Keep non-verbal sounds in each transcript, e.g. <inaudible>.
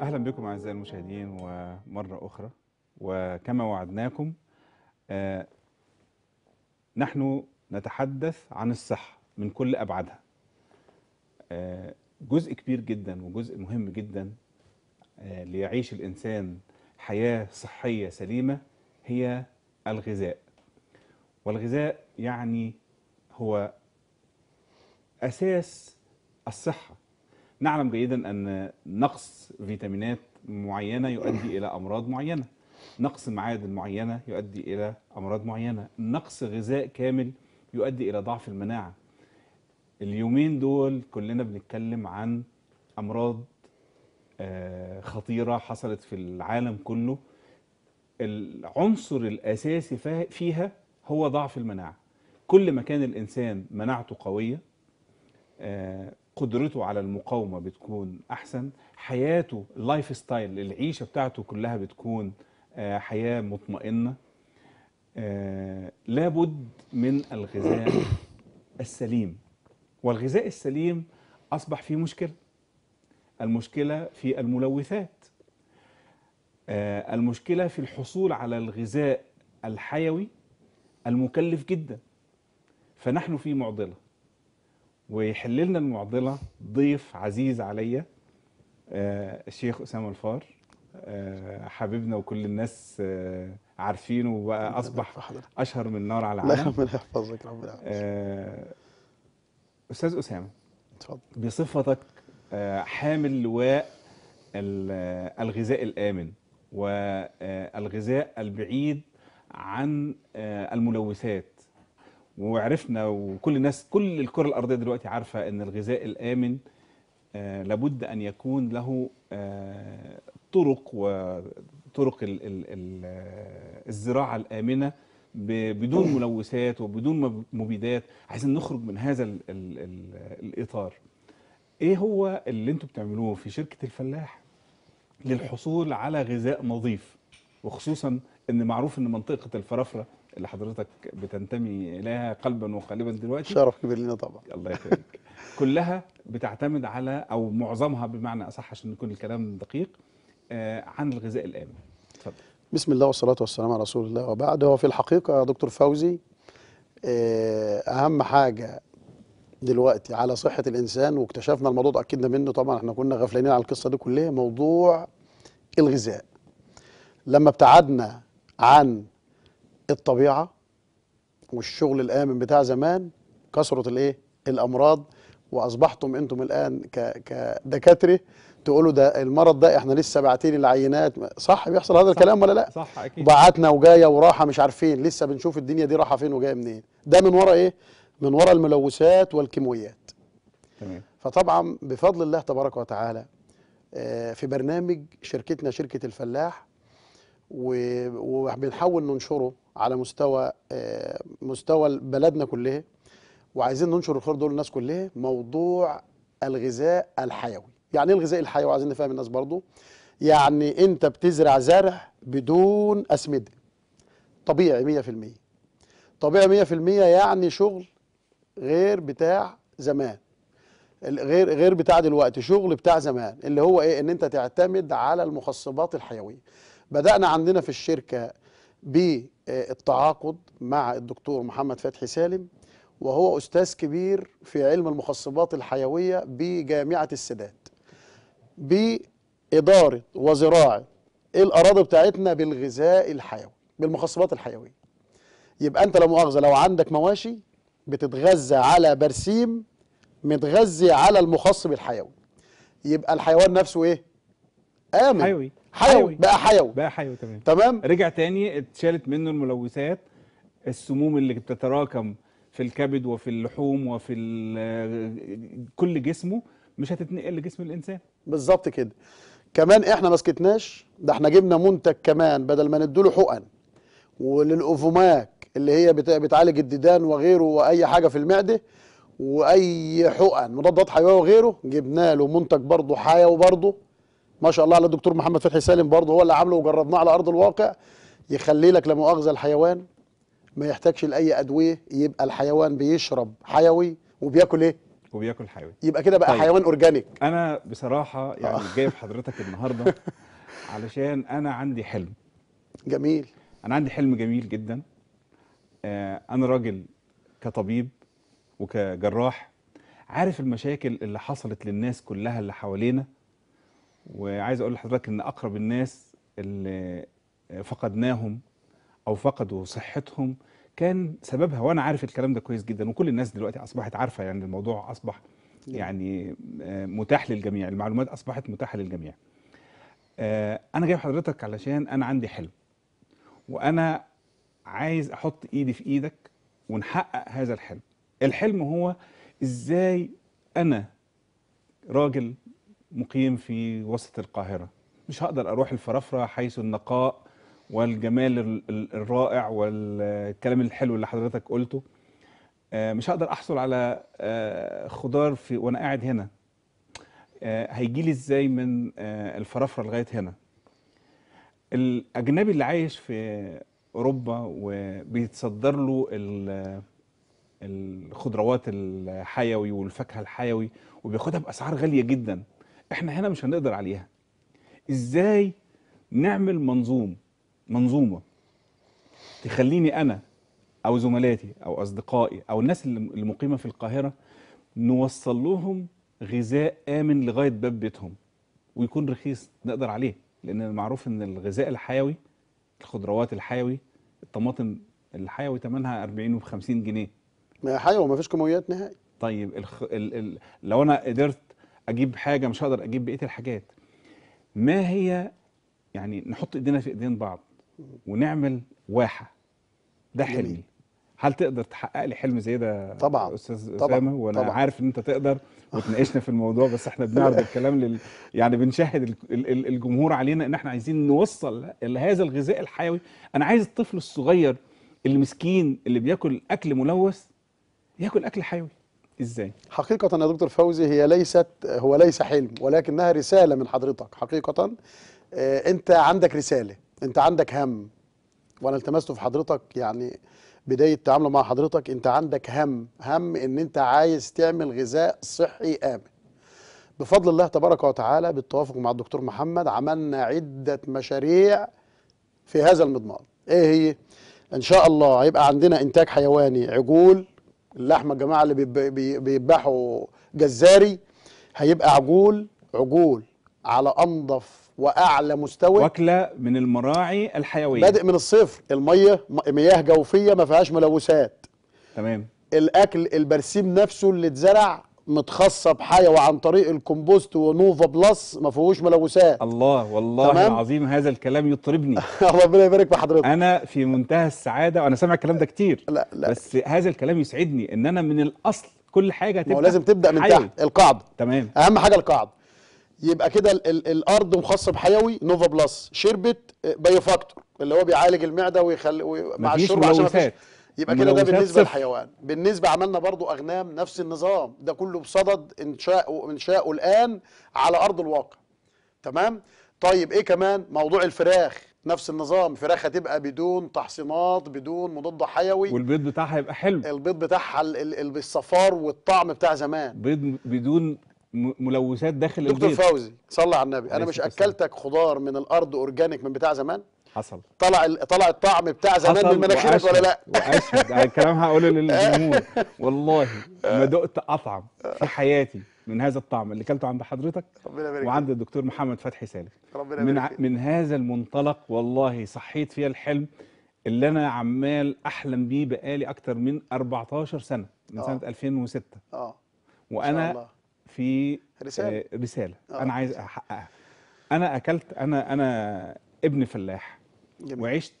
اهلا بكم اعزائي المشاهدين ومره اخرى وكما وعدناكم آه نحن نتحدث عن الصحه من كل ابعادها آه جزء كبير جدا وجزء مهم جدا آه ليعيش الانسان حياه صحيه سليمه هي الغذاء والغذاء يعني هو اساس الصحه نعلم جيدا أن نقص فيتامينات معينة يؤدي إلى أمراض معينة نقص معادن معينة يؤدي إلى أمراض معينة نقص غذاء كامل يؤدي إلى ضعف المناعة اليومين دول كلنا بنتكلم عن أمراض آه، خطيرة حصلت في العالم كله العنصر الأساسي فيها هو ضعف المناعة كل ما كان الإنسان مناعته قوية آه، قدرته على المقاومه بتكون احسن حياته اللايف ستايل العيشه بتاعته كلها بتكون آه، حياه مطمئنه آه، لابد من الغذاء <coughs> السليم والغذاء السليم اصبح فيه مشكله المشكله في الملوثات آه، المشكله في الحصول على الغذاء الحيوي المكلف جدا فنحن في معضله ويحل لنا المعضله ضيف عزيز عليا آه، الشيخ اسامه الفار آه، حبيبنا وكل الناس آه، عارفينه وبقى اصبح اشهر من نار على العالم ربنا يحفظك ربنا يحفظك استاذ اسامه اتفضل بصفتك حامل لواء الغذاء الامن والغذاء البعيد عن الملوثات وعرفنا وكل الناس كل الكره الارضيه دلوقتي عارفه ان الغذاء الامن آه، لابد ان يكون له آه، طرق وطرق الزراعه الامنه بدون ملوثات وبدون مبيدات عايزين نخرج من هذا الـ الـ الـ الاطار ايه هو اللي انتم بتعملوه في شركه الفلاح للحصول على غذاء نظيف وخصوصا ان معروف ان منطقه الفرافره اللي حضرتك بتنتمي اليها قلبا وقالبا دلوقتي شرف كبير لنا طبعا الله يخليك كلها بتعتمد على او معظمها بمعنى اصح عشان يكون الكلام دقيق آه عن الغذاء الامن اتفضل بسم الله والصلاه والسلام على رسول الله وبعد هو في الحقيقه يا دكتور فوزي آه اهم حاجه دلوقتي على صحه الانسان واكتشفنا الموضوع ده اكدنا منه طبعا احنا كنا غافلين على القصه دي كلها موضوع الغذاء لما ابتعدنا عن الطبيعه والشغل الامن بتاع زمان كثرة الايه الامراض واصبحتم انتم الان كدكاتره تقولوا ده المرض ده احنا لسه باعتين العينات صح بيحصل هذا الكلام صح ولا لا صح اكيد بعتنا وجايه وراحه مش عارفين لسه بنشوف الدنيا دي راحة فين وجايه منين ده من ورا ايه من ورا الملوثات والكيماويات تمام فطبعا بفضل الله تبارك وتعالى آه، في برنامج شركتنا شركه الفلاح وبنحاول ننشره على مستوى آه، مستوى بلدنا كلها وعايزين ننشر الخير دول للناس كلها موضوع الغذاء الحيوي يعني ايه الغذاء الحيوي عايزين نفهم الناس برضو يعني انت بتزرع زرع بدون اسمده طبيعي 100% طبيعي 100% يعني شغل غير بتاع زمان غير غير بتاع دلوقتي شغل بتاع زمان اللي هو ايه ان انت تعتمد على المخصبات الحيويه بدأنا عندنا في الشركة بالتعاقد مع الدكتور محمد فتحي سالم وهو أستاذ كبير في علم المخصبات الحيوية بجامعة السادات بإدارة وزراعة الأراضي بتاعتنا بالغذاء الحيوي بالمخصبات الحيوية يبقى أنت لا مؤاخذة لو عندك مواشي بتتغذى على برسيم متغذي على المخصب الحيوي يبقى الحيوان نفسه إيه؟ آمن حيوي حيوي أيوة، بقى حيوي بقى حيوي تمام تمام رجع تاني اتشالت منه الملوثات السموم اللي بتتراكم في الكبد وفي اللحوم وفي آه، كل جسمه مش هتتنقل لجسم الانسان بالظبط كده كمان احنا ما سكتناش ده احنا جبنا منتج كمان بدل ما نديله حقن وللأوفوماك اللي هي بتعالج الديدان وغيره واي حاجه في المعده واي حقن مضادات حيويه وغيره جبنا له منتج برضه حيوي برضه ما شاء الله على الدكتور محمد فتحي سالم برضه هو اللي عامله وجربناه على ارض الواقع يخلي لك لا مؤاخذه الحيوان ما يحتاجش لاي ادويه يبقى الحيوان بيشرب حيوي وبياكل ايه؟ وبياكل حيوي يبقى كده بقى طيب. حيوان اورجانيك انا بصراحه آه. يعني آه. جايب حضرتك النهارده <laughs> علشان انا عندي حلم جميل انا عندي حلم جميل جدا آه انا راجل كطبيب وكجراح عارف المشاكل اللي حصلت للناس كلها اللي حوالينا وعايز اقول لحضرتك ان اقرب الناس اللي فقدناهم او فقدوا صحتهم كان سببها وانا عارف الكلام ده كويس جدا وكل الناس دلوقتي اصبحت عارفه يعني الموضوع اصبح نعم. يعني آه، متاح للجميع المعلومات اصبحت متاحه للجميع آه، انا جاي حضرتك علشان انا عندي حلم وانا عايز احط ايدي في ايدك ونحقق هذا الحلم الحلم هو ازاي انا راجل مقيم في وسط القاهرة مش هقدر أروح الفرافرة حيث النقاء والجمال الرائع والكلام الحلو اللي حضرتك قلته آه، مش هقدر أحصل على آه، خضار في وأنا قاعد هنا آه، هيجي لي إزاي من الفرافرة لغاية هنا الأجنبي اللي عايش في أوروبا وبيتصدر له الخضروات الحيوي والفاكهه الحيوي وبياخدها باسعار غاليه جدا احنا هنا مش هنقدر عليها ازاي نعمل منظوم منظومه تخليني انا او زملاتي او اصدقائي او الناس المقيمه في القاهره نوصل لهم غذاء امن لغايه باب بيتهم ويكون رخيص نقدر عليه لان المعروف ان الغذاء الحيوي الخضروات الحيوي الطماطم الحيوي ثمنها 40 و 50 جنيه ما حيوي ما فيش كيماويات نهائي طيب الخ... ال... ال... لو انا قدرت اجيب حاجه مش هقدر اجيب بقيه الحاجات ما هي يعني نحط ايدينا في ايدين بعض ونعمل واحه ده حلمي هل تقدر تحقق لي حلم زي ده طبعا استاذ اسامه وانا طبعا. عارف ان انت تقدر وتناقشنا في الموضوع بس احنا بنعرض <laughs> الكلام لل يعني بنشاهد الجمهور علينا ان احنا عايزين نوصل لهذا الغذاء الحيوي انا عايز الطفل الصغير المسكين اللي بياكل اكل ملوث ياكل اكل حيوي ازاي حقيقه يا دكتور فوزي هي ليست هو ليس حلم ولكنها رساله من حضرتك حقيقه آه، انت عندك رساله انت عندك هم وانا التمست في حضرتك يعني بدايه تعامله مع حضرتك انت عندك هم هم ان انت عايز تعمل غذاء صحي امن بفضل الله تبارك وتعالى بالتوافق مع الدكتور محمد عملنا عده مشاريع في هذا المضمار ايه هي ان شاء الله هيبقى عندنا انتاج حيواني عجول اللحمه الجماعه اللي بيذبحوا جزاري هيبقى عجول عجول على انظف واعلى مستوى واكله من المراعي الحيويه بادئ من الصفر الميه مياه جوفيه ما فيهاش ملوثات تمام الاكل البرسيم نفسه اللي اتزرع متخصه بحيوي وعن طريق الكومبوست ونوفا بلس ما فيهوش ملوثات الله والله تمام؟ العظيم هذا الكلام يطربني <laughs> ربنا يبارك في حضرتك انا في منتهى السعاده وانا سامع الكلام ده كتير لا لا بس هذا الكلام يسعدني ان انا من الاصل كل حاجه تبقى لازم تبدا من حيوي. تحت القاعده تمام اهم حاجه القاعده يبقى كده الارض مخصب حيوي نوفا بلس شربت بايو فاكتور اللي هو بيعالج المعده ويخلي مع الشرب عشان ما فيش يبقى كده ده بالنسبه للحيوان بالنسبه عملنا برضو اغنام نفس النظام ده كله بصدد انشاء انشاء الان على ارض الواقع تمام طيب ايه كمان موضوع الفراخ نفس النظام فراخ هتبقى بدون تحصينات بدون مضاد حيوي والبيض بتاعها هيبقى حلو البيض بتاعها الصفار والطعم بتاع زمان بيض بدون ملوثات داخل دكتور البيض دكتور فوزي صلى على النبي انا مش اكلتك خضار من الارض اورجانيك من بتاع زمان حصل طلع طلع الطعم بتاع زمان من مناخيرك ولا لا اشهد الكلام هقوله للجمهور <laughs> والله آه. ما دقت اطعم في حياتي من هذا الطعم اللي كلته عند حضرتك ربنا يبارك وعند الدكتور محمد فتحي سالم ربنا من ع... من هذا المنطلق والله صحيت فيها الحلم اللي انا عمال احلم بيه بقالي اكتر من 14 سنه من أوه. سنه 2006 اه وانا في آه، رساله آه رساله انا عايز احققها انا اكلت انا انا ابن فلاح جميل. وعشت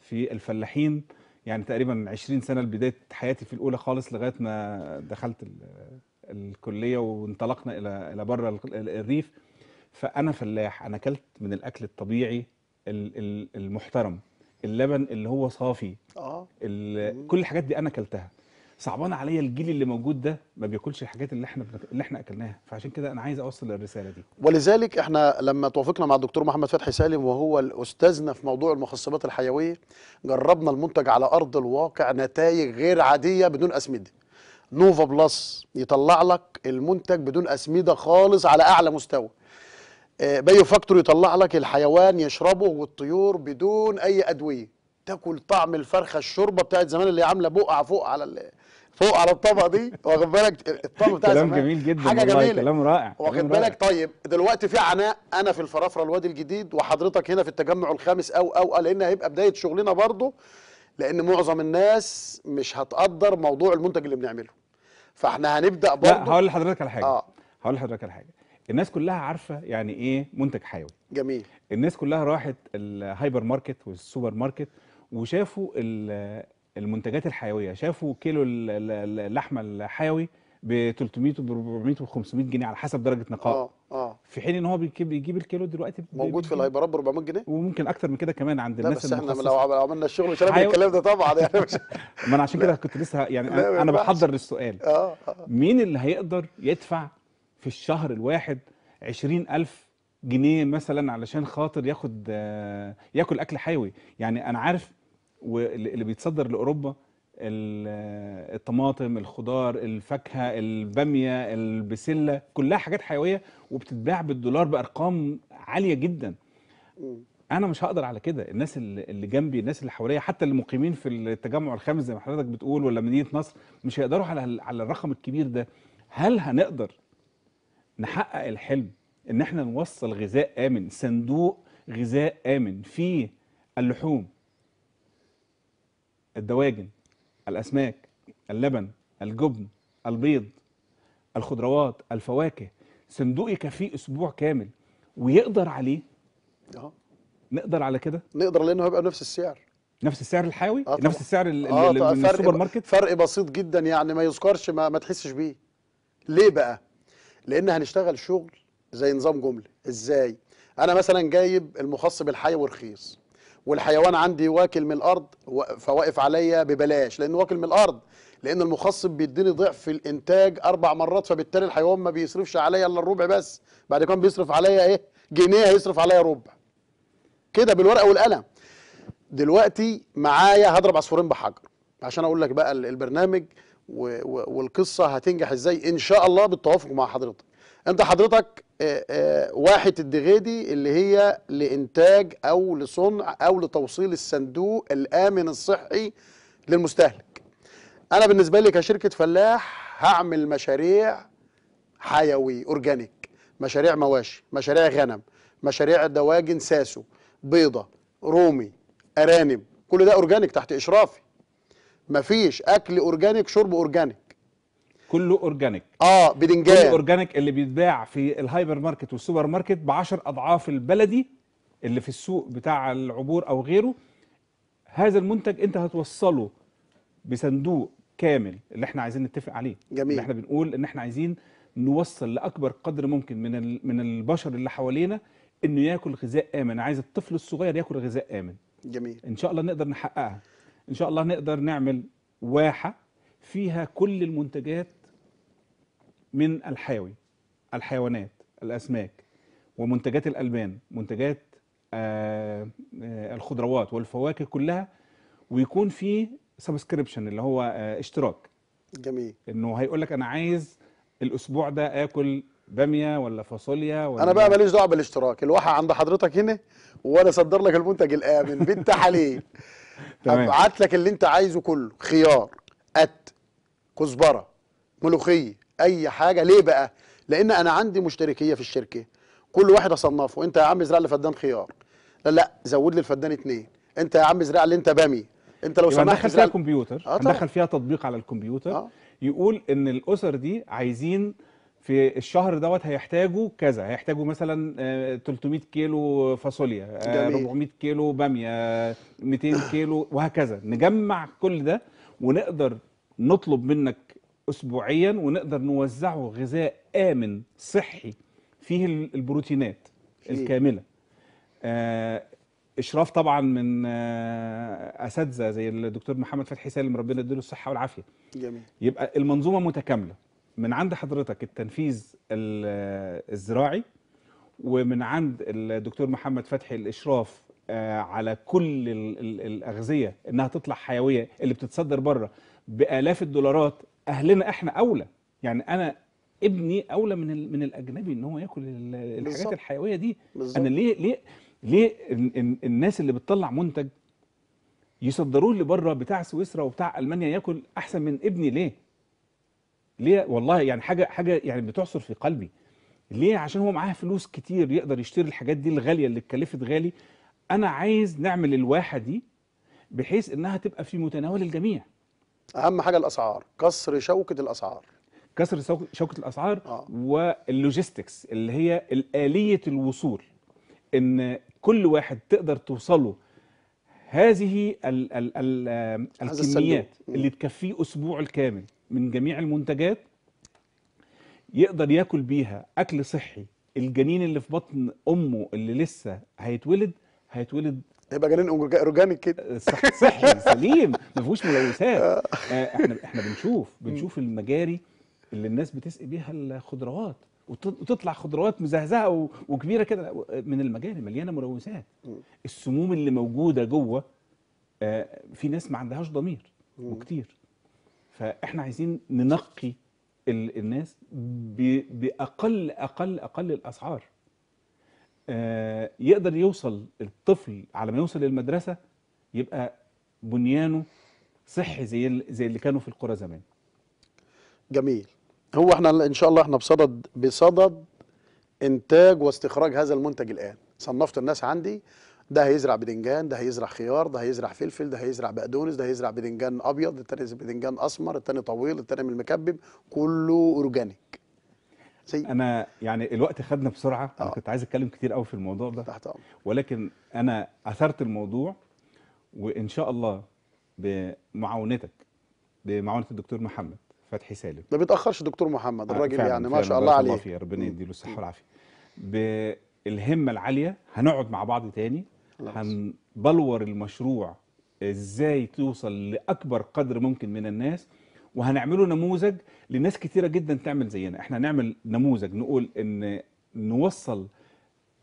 في الفلاحين يعني تقريبا 20 سنه لبدايه حياتي في الاولى خالص لغايه ما دخلت الكليه وانطلقنا الى الى بره الريف فانا فلاح انا اكلت من الاكل الطبيعي المحترم اللبن اللي هو صافي اه كل الحاجات دي انا اكلتها صعبان عليا الجيل اللي موجود ده ما بياكلش الحاجات اللي احنا بنك... اللي احنا اكلناها فعشان كده انا عايز اوصل الرساله دي ولذلك احنا لما توافقنا مع الدكتور محمد فتحي سالم وهو الاستاذنا في موضوع المخصبات الحيويه جربنا المنتج على ارض الواقع نتائج غير عاديه بدون اسمده نوفا بلس يطلع لك المنتج بدون اسمده خالص على اعلى مستوى آه، بايو فاكتور يطلع لك الحيوان يشربه والطيور بدون اي ادويه تاكل طعم الفرخه الشوربه بتاعت زمان اللي عامله بقع فوق على فوق على الطبقه دي واخد بالك الطبق بتاع كلام جميل جدا حاجه جميله كلام رائع واخد بالك طيب دلوقتي في عناء انا في الفرافره الوادي الجديد وحضرتك هنا في التجمع الخامس او او لان هيبقى بدايه شغلنا برضه لان معظم الناس مش هتقدر موضوع المنتج اللي بنعمله فاحنا هنبدا برضه لا هقول لحضرتك على حاجه اه هقول لحضرتك على حاجه الناس كلها عارفه يعني ايه منتج حيوي جميل الناس كلها راحت الهايبر ماركت والسوبر ماركت وشافوا المنتجات الحيويه شافوا كيلو اللحمه الحيوي ب 300 و 400 و 500 جنيه على حسب درجه نقاء اه اه في حين ان هو بيجيب الكيلو دلوقتي موجود في الهايبرات ب 400 جنيه وممكن اكتر من كده كمان عند الناس بس احنا لو عملنا الشغل مش هنعمل الكلام ده طبعا يعني <laughs> ما انا عشان كده كنت لسه يعني انا, بحضر للسؤال آه, اه مين اللي هيقدر يدفع في الشهر الواحد 20000 جنيه مثلا علشان خاطر ياخد آه، ياكل اكل حيوي يعني انا عارف واللي بيتصدر لاوروبا الطماطم الخضار الفاكهه الباميه البسله كلها حاجات حيويه وبتتباع بالدولار بارقام عاليه جدا انا مش هقدر على كده الناس اللي جنبي الناس اللي حواليا حتى اللي مقيمين في التجمع الخامس زي ما حضرتك بتقول ولا مدينه نصر مش هيقدروا على على الرقم الكبير ده هل هنقدر نحقق الحلم ان احنا نوصل غذاء امن صندوق غذاء امن فيه اللحوم الدواجن الأسماك اللبن الجبن البيض الخضروات الفواكه صندوق يكفيه أسبوع كامل ويقدر عليه اه نقدر على كده نقدر لانه هيبقى نفس السعر نفس السعر الحيوي آه نفس السعر آه من السوبر ماركت فرق بسيط جدا يعني ما يذكرش ما, ما تحسش بيه ليه بقى لان هنشتغل شغل زي نظام جمله ازاي انا مثلا جايب المخصب الحيوي رخيص والحيوان عندي واكل من الارض فواقف عليا ببلاش لانه واكل من الارض لان المخصب بيديني ضعف الانتاج اربع مرات فبالتالي الحيوان ما بيصرفش عليا الا الربع بس بعد كده بيصرف عليا ايه جنيه هيصرف عليا ربع كده بالورقه والقلم دلوقتي معايا هضرب عصفورين بحجر عشان اقول لك بقى البرنامج والقصه هتنجح ازاي ان شاء الله بالتوافق مع حضرتك انت حضرتك آه، آه، واحة الدغيدي اللي هي لإنتاج أو لصنع أو لتوصيل الصندوق الآمن الصحي للمستهلك أنا بالنسبة لي كشركة فلاح هعمل مشاريع حيوي أورجانيك مشاريع مواشي مشاريع غنم مشاريع دواجن ساسو بيضة رومي أرانب كل ده أورجانيك تحت إشرافي مفيش أكل أورجانيك شرب أورجانيك كله اورجانيك اه بدنجان كل اورجانيك اللي بيتباع في الهايبر ماركت والسوبر ماركت ب 10 اضعاف البلدي اللي في السوق بتاع العبور او غيره هذا المنتج انت هتوصله بصندوق كامل اللي احنا عايزين نتفق عليه جميل اللي احنا بنقول ان احنا عايزين نوصل لاكبر قدر ممكن من من البشر اللي حوالينا انه ياكل غذاء امن عايز الطفل الصغير ياكل غذاء امن جميل ان شاء الله نقدر نحققها ان شاء الله نقدر نعمل واحه فيها كل المنتجات من الحاوي الحيوانات الأسماك ومنتجات الألبان منتجات آه، آه، الخضروات والفواكه كلها ويكون في سبسكريبشن اللي هو آه، اشتراك جميل انه هيقول لك انا عايز الاسبوع ده اكل باميه ولا فاصوليا ولا انا بقى ماليش دعوه بالاشتراك الواحه عند حضرتك هنا وانا اصدر لك المنتج الامن بالتحاليل <laughs> ابعت لك اللي انت عايزه كله خيار قد كزبره ملوخيه اي حاجه ليه بقى لان انا عندي مشتركيه في الشركه كل واحد اصنفه انت يا عم زرع لي فدان خيار لا لا زود لي الفدان اتنين انت يا عم زرع لي انت بامي انت لو سمحت ندخل فيها كمبيوتر آه، ندخل فيها تطبيق على الكمبيوتر آه. يقول ان الاسر دي عايزين في الشهر دوت هيحتاجوا كذا هيحتاجوا مثلا 300 آه، كيلو فاصوليا 400 آه، كيلو باميه 200 كيلو وهكذا نجمع كل ده ونقدر نطلب منك اسبوعيا ونقدر نوزعه غذاء امن صحي فيه البروتينات الكامله آه، اشراف طبعا من آه، اساتذه زي الدكتور محمد فتحي سالم ربنا يديله الصحه والعافيه جميل يبقى المنظومه متكامله من عند حضرتك التنفيذ الزراعي ومن عند الدكتور محمد فتحي الاشراف آه، على كل الاغذيه انها تطلع حيويه اللي بتتصدر بره بالاف الدولارات اهلنا احنا اولى يعني انا ابني اولى من من الاجنبي ان هو ياكل الحاجات بالزبط. الحيويه دي بالزبط. انا ليه ليه ليه الناس اللي بتطلع منتج يصدروه لبره بتاع سويسرا وبتاع المانيا ياكل احسن من ابني ليه ليه والله يعني حاجه حاجه يعني بتعصر في قلبي ليه عشان هو معاه فلوس كتير يقدر يشتري الحاجات دي الغاليه اللي اتكلفت غالي انا عايز نعمل الواحه دي بحيث انها تبقى في متناول الجميع اهم حاجه الاسعار كسر شوكه الاسعار كسر شوكه الاسعار آه. واللوجيستكس اللي هي الاليه الوصول ان كل واحد تقدر توصله هذه الـ الـ الـ الكميات اللي تكفيه اسبوع الكامل من جميع المنتجات يقدر ياكل بيها اكل صحي الجنين اللي في بطن امه اللي لسه هيتولد هيتولد هيبقى جنين اورجانيك كده آه، صح صحي <laughs> سليم ما فيهوش ملوثات آه. آه، احنا احنا بنشوف بنشوف المجاري اللي الناس بتسقي بيها الخضروات وتطلع خضروات مزهزهه وكبيره كده من المجاري مليانه ملوثات السموم اللي موجوده جوه في ناس ما عندهاش ضمير وكتير فاحنا عايزين ننقي الناس باقل اقل اقل الاسعار آه، يقدر يوصل الطفل على ما يوصل للمدرسة يبقى بنيانه صحي زي زي اللي كانوا في القرى زمان جميل هو احنا ان شاء الله احنا بصدد بصدد انتاج واستخراج هذا المنتج الان صنفت الناس عندي ده هيزرع بدنجان ده هيزرع خيار ده هيزرع فلفل ده هيزرع بقدونس ده هيزرع بدنجان ابيض التاني بدنجان اسمر التاني طويل التاني من المكبب كله اورجانيك سيء انا يعني الوقت خدنا بسرعه آه. كنت عايز اتكلم كتير قوي في الموضوع ده تحت أمر. ولكن انا اثرت الموضوع وان شاء الله بمعاونتك بمعاونه الدكتور محمد فتحي سالم ما بيتاخرش دكتور محمد آه، الراجل يعني ما شاء الله عليه الله ربنا يديله الصحه والعافيه بالهمه العاليه هنقعد مع بعض تاني هنبلور المشروع ازاي توصل لاكبر قدر ممكن من الناس وهنعمله نموذج لناس كتيرة جدا تعمل زينا احنا هنعمل نموذج نقول ان نوصل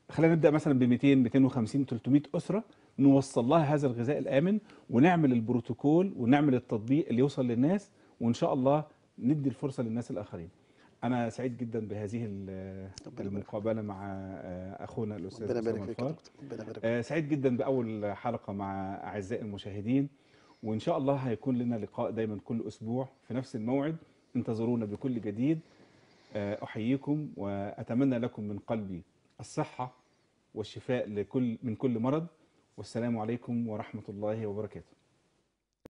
خلينا نبدا مثلا ب 200 250 300 اسره نوصل لها هذا الغذاء الامن ونعمل البروتوكول ونعمل التطبيق اللي يوصل للناس وان شاء الله ندي الفرصه للناس الاخرين انا سعيد جدا بهذه المقابله مع اخونا الاستاذ ربنا يبارك فيك آه، سعيد جدا باول حلقه مع اعزائي المشاهدين وإن شاء الله هيكون لنا لقاء دايما كل أسبوع في نفس الموعد انتظرونا بكل جديد آه، أحييكم وأتمنى لكم من قلبي الصحة والشفاء لكل من كل مرض والسلام عليكم ورحمة الله وبركاته